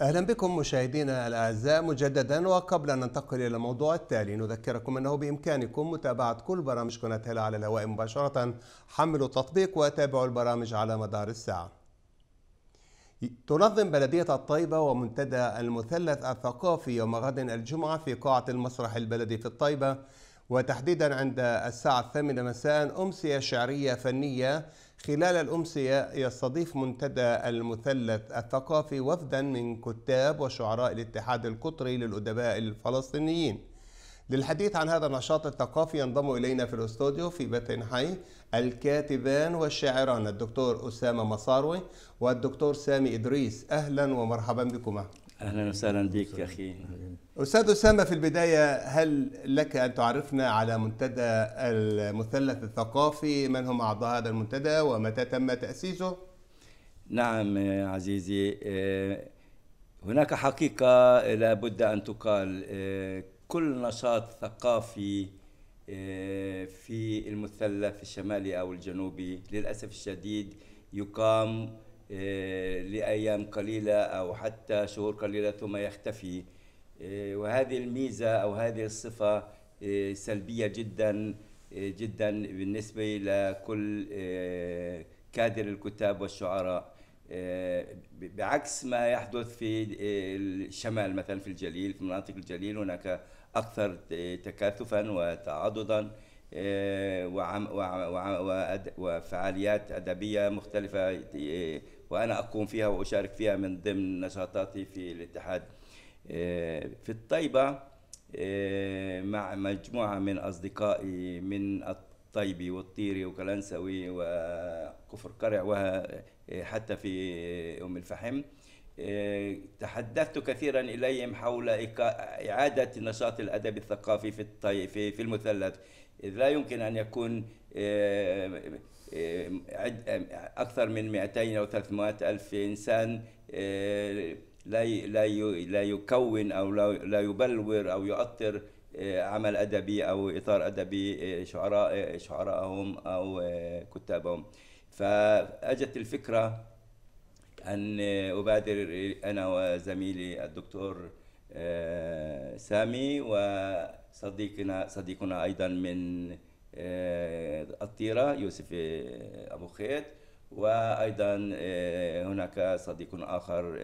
أهلا بكم مشاهدينا الأعزاء مجددا وقبل أن ننتقل إلى الموضوع التالي نذكركم أنه بإمكانكم متابعة كل برامج قناة هلا على الهواء مباشرة حملوا التطبيق وتابعوا البرامج على مدار الساعة تنظم بلدية الطيبة ومنتدى المثلث الثقافي يوم غد الجمعة في قاعة المسرح البلدي في الطيبة وتحديدا عند الساعة الثامنة مساء أمسية شعرية فنية خلال الأمسية يستضيف منتدى المثلث الثقافي وفدا من كتاب وشعراء الاتحاد القطري للأدباء الفلسطينيين للحديث عن هذا النشاط الثقافي ينضم إلينا في الاستوديو في بيت حي الكاتبان والشاعران الدكتور أسامة مصاروي والدكتور سامي إدريس أهلا ومرحبا بكما اهلا يعني وسهلا بك اخي استاذ اسامه في البدايه هل لك ان تعرفنا على منتدى المثلث الثقافي من هم اعضاء هذا المنتدى ومتى تم تاسيسه نعم عزيزي آه، هناك حقيقه لابد ان تقال آه، كل نشاط ثقافي آه، في المثلث الشمالي او الجنوبي للاسف الشديد يقام آه، لايام قليله او حتى شهور قليله ثم يختفي آه، وهذه الميزه او هذه الصفه آه، سلبيه جدا جدا بالنسبه لكل كادر الكتاب والشعراء بعكس ما يحدث في الشمال مثلا في الجليل في مناطق الجليل هناك اكثر تكاثفا وتعاضدا آه، وعم وعم وفعاليات أدبية مختلفة آه، وأنا أقوم فيها وأشارك فيها من ضمن نشاطاتي في الاتحاد آه، في الطيبة مع مجموعة من أصدقائي من الطيبي والطيري وكلنسوي وكفر قرع وحتى في أم الفحم تحدثت كثيرا اليهم حول اعاده النشاط الادبي الثقافي في في المثلث إذ لا يمكن أن يكون آه، آه، آه، أكثر من 200 أو 300 ألف إنسان لا لا لا يكون أو لا يبلور أو يؤطر عمل أدبي أو إطار أدبي شعراء شعراءهم أو كتابهم فأجت الفكرة أن أبادر أنا وزميلي الدكتور سامي و صديقنا صديقنا ايضا من آه، الطيره يوسف آه، ابو خيط وايضا آه، هناك صديق اخر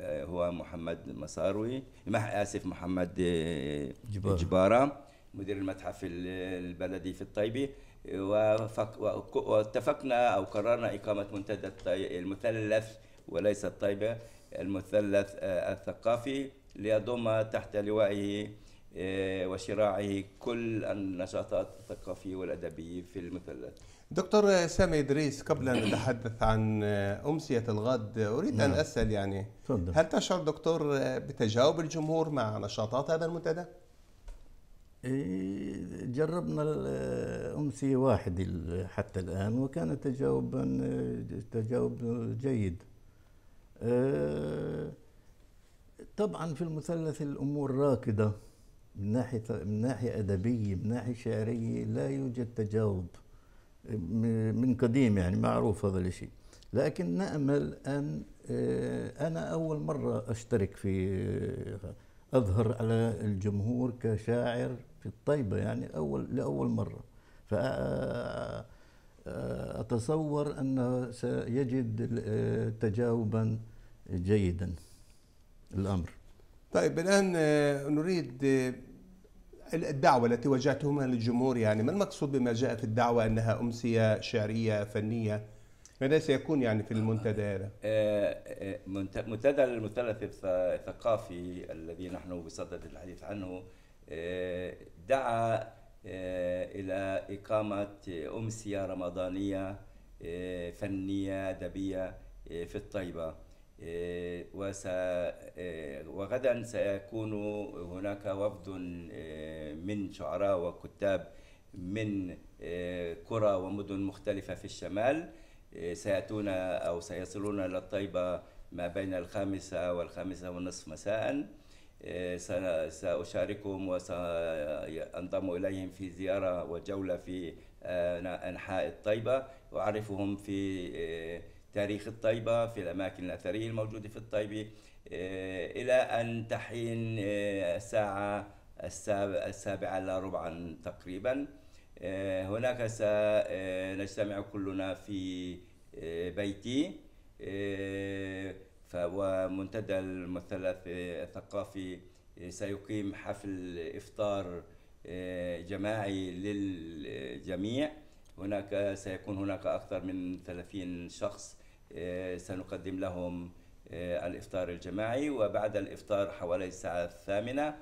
هو محمد مساروي اسف محمد جبارة. جباره مدير المتحف البلدي في الطيبي واتفقنا او قررنا اقامه منتدى المثلث وليس الطيبه المثلث الثقافي ليضم تحت لوائه آه، وشراعه كل النشاطات الثقافية والأدبية في المثلث دكتور سامي إدريس قبل أن نتحدث عن أمسية الغد أريد أن نعم. أسأل يعني هل تشعر دكتور بتجاوب الجمهور مع نشاطات هذا المنتدى؟ إيه، جربنا أمسية واحدة حتى الآن وكان تجاوبا تجاوب جيد إيه، طبعا في المثلث الأمور راكدة من ناحيه من ناحيه ادبيه من ناحيه شعريه لا يوجد تجاوب من قديم يعني معروف هذا الشيء لكن نامل ان آه، انا اول مره اشترك في آه، اظهر على الجمهور كشاعر في الطيبه يعني اول لاول مره فاتصور آه، انه سيجد تجاوبا جيدا الامر طيب الان نريد الدعوة التي وجهتمها للجمهور يعني ما المقصود بما جاء في الدعوة أنها أمسية شعرية فنية ماذا سيكون يعني في المنتدى هذا؟ آه، آه، منتدى المثلث الثقافي الذي نحن بصدد الحديث عنه آه، دعا إلى إقامة أمسية رمضانية فنية أدبية في الطيبة آه، وس آه، وغدا سيكون هناك وفد آه، من شعراء وكتاب من قرى ومدن مختلفة في الشمال سيأتون أو سيصلون إلى الطيبة ما بين الخامسة والخامسة والنصف مساء سأشاركهم وسأنضم إليهم في زيارة وجولة في أنحاء الطيبة وأعرفهم في تاريخ الطيبة في الأماكن الأثرية الموجودة في الطيبة آه، إلى أن تحين آه، الساعة السابعة إلا ربعا تقريبا آه، هناك سنجتمع كلنا في بيتي ومنتدى المثلث الثقافي سيقيم حفل إفطار جماعي للجميع هناك سيكون هناك أكثر من 30 شخص آه، سنقدم لهم آه، الإفطار الجماعي وبعد الإفطار حوالي الساعة الثامنة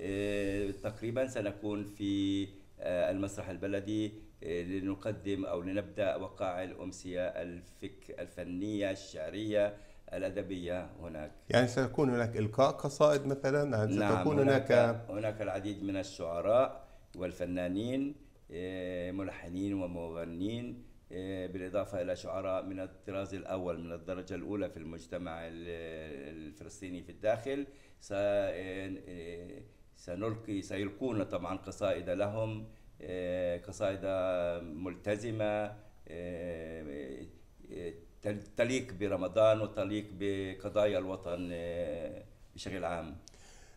آه، تقريبا سنكون في المسرح البلدي لنقدم أو لنبدأ وقاع الأمسية الفك الفنية الشعرية الأدبية هناك يعني سيكون هناك إلقاء قصائد مثلا نعم, نعم، ستكون هناك هناك العديد من الشعراء والفنانين ملحنين ومغنين آه، بالإضافة إلى شعراء من الطراز الأول من الدرجة الأولى في المجتمع الفلسطيني في الداخل آه، آه، سنلقي سيلقون طبعا قصائد لهم قصائد ملتزمة تليق برمضان وتليق بقضايا الوطن بشكل عام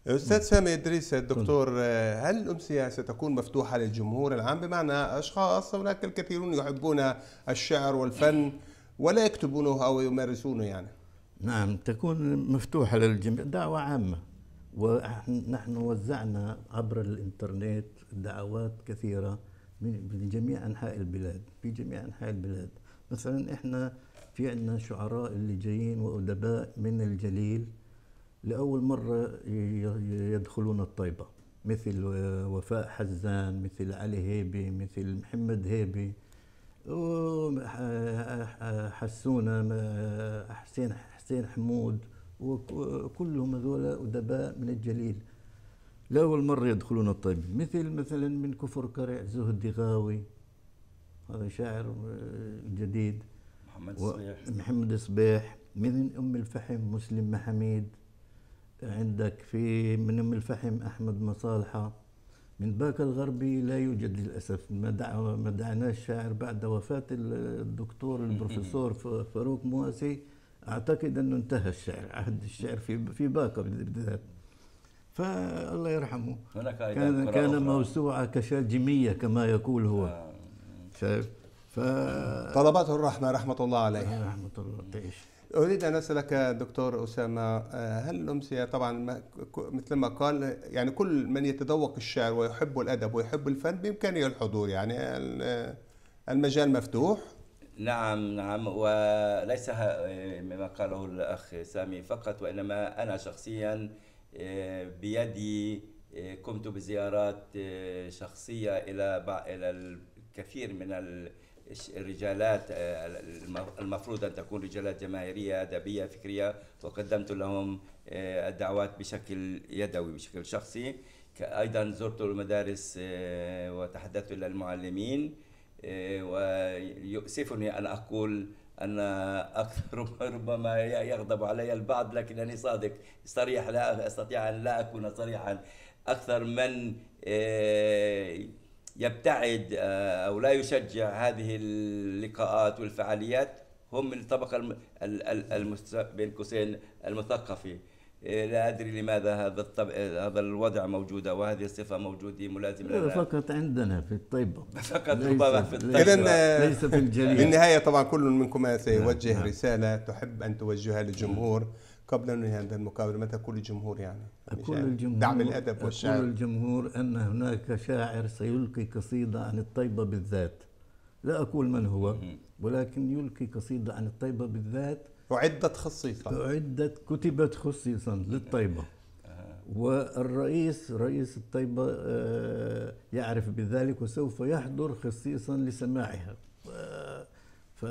استاذ سامي ادريس الدكتور آه، هل الامسيه ستكون مفتوحه للجمهور العام بمعنى اشخاص هناك الكثيرون يحبون الشعر والفن ولا يكتبونه او يمارسونه يعني نعم تكون مفتوحه للجميع دعوه عامه ونحن وزعنا عبر الانترنت دعوات كثيره من جميع انحاء البلاد في جميع انحاء البلاد مثلا احنا في عندنا شعراء اللي جايين وادباء من الجليل لأول مرة يدخلون الطيبة مثل وفاء حزان مثل علي هيبي مثل محمد هيبي حسونة حسين حسين حمود وكلهم هذول أدباء من الجليل لأول مرة يدخلون الطيب مثل مثلا من كفر كرع زهد غاوي هذا شاعر جديد محمد صبيح محمد صبيح من أم الفحم مسلم محميد عندك في من ام الفحم احمد مصالحه من باكا الغربي لا يوجد للاسف ما دع ما دعناش شاعر بعد وفاه الدكتور البروفيسور فاروق مواسي اعتقد انه انتهى الشعر عهد الشعر في في باكا بالذات فالله يرحمه كان كان موسوعه كشاجميه كما يقول هو آه. شايف ف طلبته الرحمه رحمه الله عليه رحمه الله تعيش اريد ان اسالك دكتور اسامه آه، هل الامسيه طبعا مثل ما قال يعني كل من يتذوق الشعر ويحب الادب ويحب الفن بامكانه الحضور يعني آه، المجال مفتوح نعم نعم وليس آه، مما قاله الاخ سامي فقط وانما انا شخصيا بيدي قمت بزيارات شخصيه الى الى الكثير من الرجالات آه، المفروض أن تكون رجالات جماهيرية أدبية فكرية وقدمت لهم آه، الدعوات بشكل يدوي بشكل شخصي أيضا زرت المدارس آه، وتحدثت إلى المعلمين ويؤسفني أن أقول أن أكثر ربما يغضب علي البعض لكنني صادق صريح لا أستطيع أن لا أكون صريحا أكثر من يبتعد آه، او لا يشجع هذه اللقاءات والفعاليات هم من الطبقه بين قوسين المثقفه إيه، لا ادري لماذا هذا هذا الوضع موجود وهذه الصفه موجوده ملازمه لنا فقط عندنا في الطيبة فقط ربما في الطيبة آه، ليس في الجميع بالنهايه طبعا كل منكم سيوجه نعم، نعم. رساله تحب ان توجهها للجمهور نعم. قبل أن ينهي المقابلة متى كل الجمهور يعني كل يعني الجمهور دعم الأدب والشعر كل الجمهور أن هناك شاعر سيلقي قصيدة عن الطيبة بالذات لا أقول من هو ولكن يلقي قصيدة عن الطيبة بالذات أعدت خصيصا أعدت كتبت خصيصا للطيبة آه. والرئيس رئيس الطيبة آه، يعرف بذلك وسوف يحضر خصيصا لسماعها آه، ف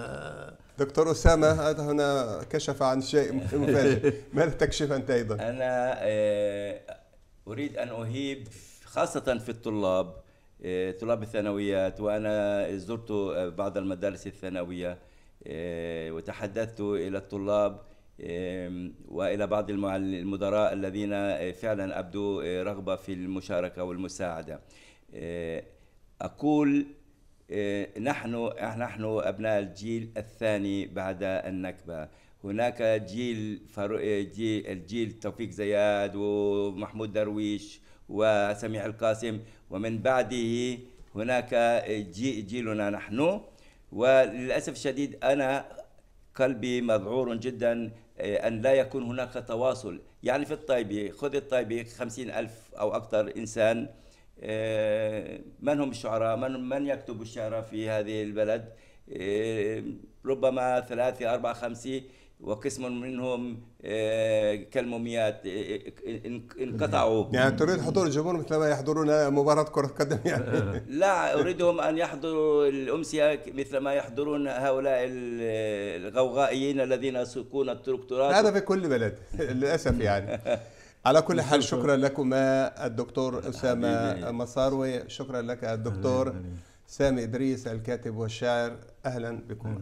دكتور اسامه هذا هنا كشف عن شيء مفاجئ ماذا تكشف انت ايضا انا آه، اريد ان اهيب خاصه في الطلاب آه، طلاب الثانويات وانا زرت آه، بعض المدارس الثانويه وتحدثت الى الطلاب والى بعض المدراء الذين فعلا ابدوا رغبه في المشاركه والمساعده اقول إيه، نحن نحن ابناء الجيل الثاني بعد النكبه هناك جيل, فرو... إيه، جيل الجيل توفيق زياد ومحمود درويش وسميع القاسم ومن بعده هناك جي... جيلنا نحن وللاسف الشديد انا قلبي مذعور جدا إيه، أن لا يكون هناك تواصل يعني في الطيبة خذ الطيبة خمسين ألف أو أكثر إنسان آه، من هم الشعراء من, من يكتب الشعر في هذه البلد آه، ربما ثلاثة أربعة خمسة وقسم منهم آه، كالموميات انقطعوا يعني تريد حضور الجمهور مثل ما يحضرون مباراة كرة قدم يعني لا أريدهم أن يحضروا الأمسية مثل ما يحضرون هؤلاء الغوغائيين الذين يسوقون التركتورات هذا في كل بلد للأسف يعني على كل حال شكرا لكما الدكتور أسامة مصاروي شكرا لك الدكتور سامي إدريس الكاتب والشاعر أهلا بكم